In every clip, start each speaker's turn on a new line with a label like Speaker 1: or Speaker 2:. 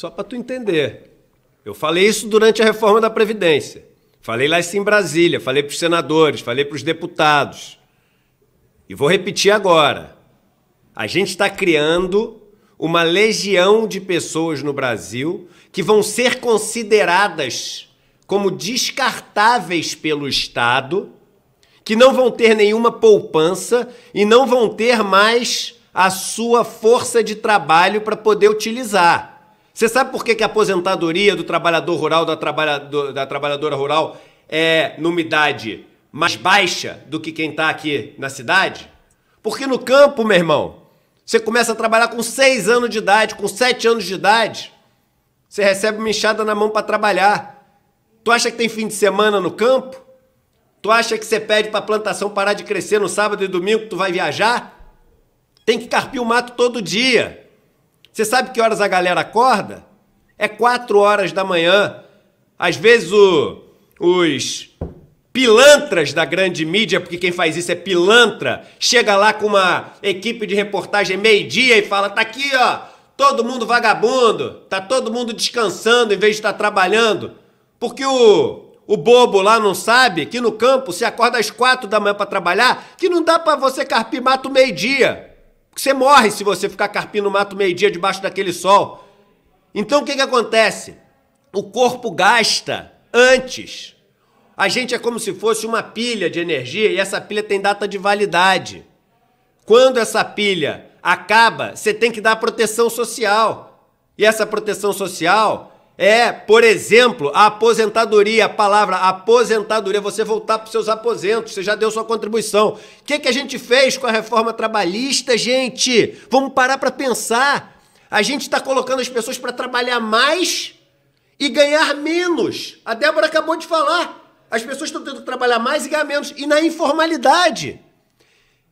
Speaker 1: Só para tu entender. Eu falei isso durante a reforma da Previdência. Falei lá isso em Brasília, falei para os senadores, falei para os deputados. E vou repetir agora. A gente está criando uma legião de pessoas no Brasil que vão ser consideradas como descartáveis pelo Estado, que não vão ter nenhuma poupança e não vão ter mais a sua força de trabalho para poder utilizar. Você sabe por que, que a aposentadoria do trabalhador rural, da, da trabalhadora rural, é numa idade mais baixa do que quem está aqui na cidade? Porque no campo, meu irmão, você começa a trabalhar com seis anos de idade, com sete anos de idade. Você recebe uma enxada na mão para trabalhar. Tu acha que tem fim de semana no campo? Tu acha que você pede para a plantação parar de crescer no sábado e domingo que tu vai viajar? Tem que carpir o mato todo dia. Você sabe que horas a galera acorda? É 4 horas da manhã. Às vezes o, os pilantras da grande mídia, porque quem faz isso é pilantra, chega lá com uma equipe de reportagem meio-dia e fala: tá aqui, ó, todo mundo vagabundo, tá todo mundo descansando em vez de estar tá trabalhando. Porque o, o bobo lá não sabe que no campo se acorda às quatro da manhã para trabalhar, que não dá para você carpir mato meio-dia. Você morre se você ficar carpindo mato meio-dia debaixo daquele sol. Então o que, que acontece? O corpo gasta antes. A gente é como se fosse uma pilha de energia e essa pilha tem data de validade. Quando essa pilha acaba, você tem que dar proteção social. E essa proteção social é, por exemplo, a aposentadoria, a palavra aposentadoria, você voltar para os seus aposentos, você já deu sua contribuição. O que, que a gente fez com a reforma trabalhista, gente? Vamos parar para pensar. A gente está colocando as pessoas para trabalhar mais e ganhar menos. A Débora acabou de falar. As pessoas estão tendo que trabalhar mais e ganhar menos. E na informalidade.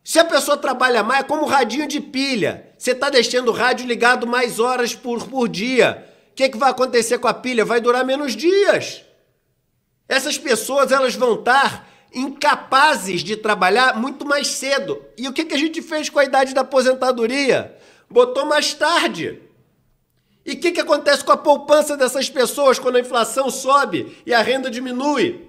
Speaker 1: Se a pessoa trabalha mais, é como um radinho de pilha. Você está deixando o rádio ligado mais horas por, por dia que, é que vai acontecer com a pilha? Vai durar menos dias. Essas pessoas elas vão estar incapazes de trabalhar muito mais cedo. E o que, que a gente fez com a idade da aposentadoria? Botou mais tarde. E o que, que acontece com a poupança dessas pessoas quando a inflação sobe e a renda diminui?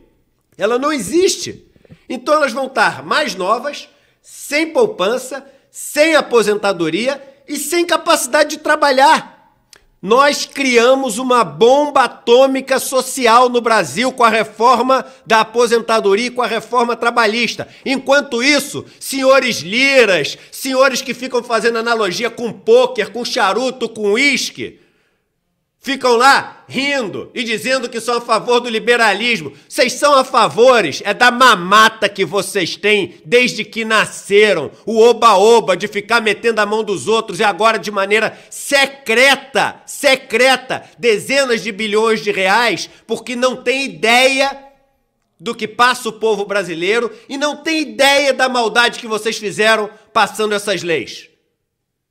Speaker 1: Ela não existe. Então elas vão estar mais novas, sem poupança, sem aposentadoria e sem capacidade de trabalhar. Nós criamos uma bomba atômica social no Brasil com a reforma da aposentadoria e com a reforma trabalhista. Enquanto isso, senhores liras, senhores que ficam fazendo analogia com pôquer, com charuto, com uísque, Ficam lá rindo e dizendo que são a favor do liberalismo. Vocês são a favores, é da mamata que vocês têm desde que nasceram. O oba-oba de ficar metendo a mão dos outros e agora de maneira secreta, secreta, dezenas de bilhões de reais, porque não tem ideia do que passa o povo brasileiro e não tem ideia da maldade que vocês fizeram passando essas leis.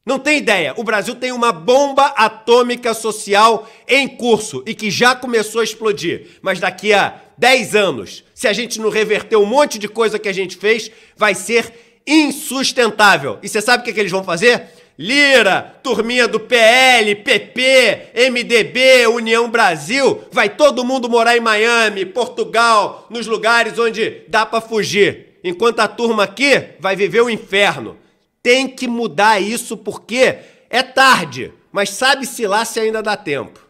Speaker 1: Não tem ideia. O Brasil tem uma bomba atômica social em curso e que já começou a explodir. Mas daqui a 10 anos, se a gente não reverter um monte de coisa que a gente fez, vai ser insustentável. E você sabe o que, é que eles vão fazer? Lira, turminha do PL, PP, MDB, União Brasil, vai todo mundo morar em Miami, Portugal, nos lugares onde dá para fugir. Enquanto a turma aqui vai viver o inferno. Tem que mudar isso porque é tarde, mas sabe-se lá se ainda dá tempo.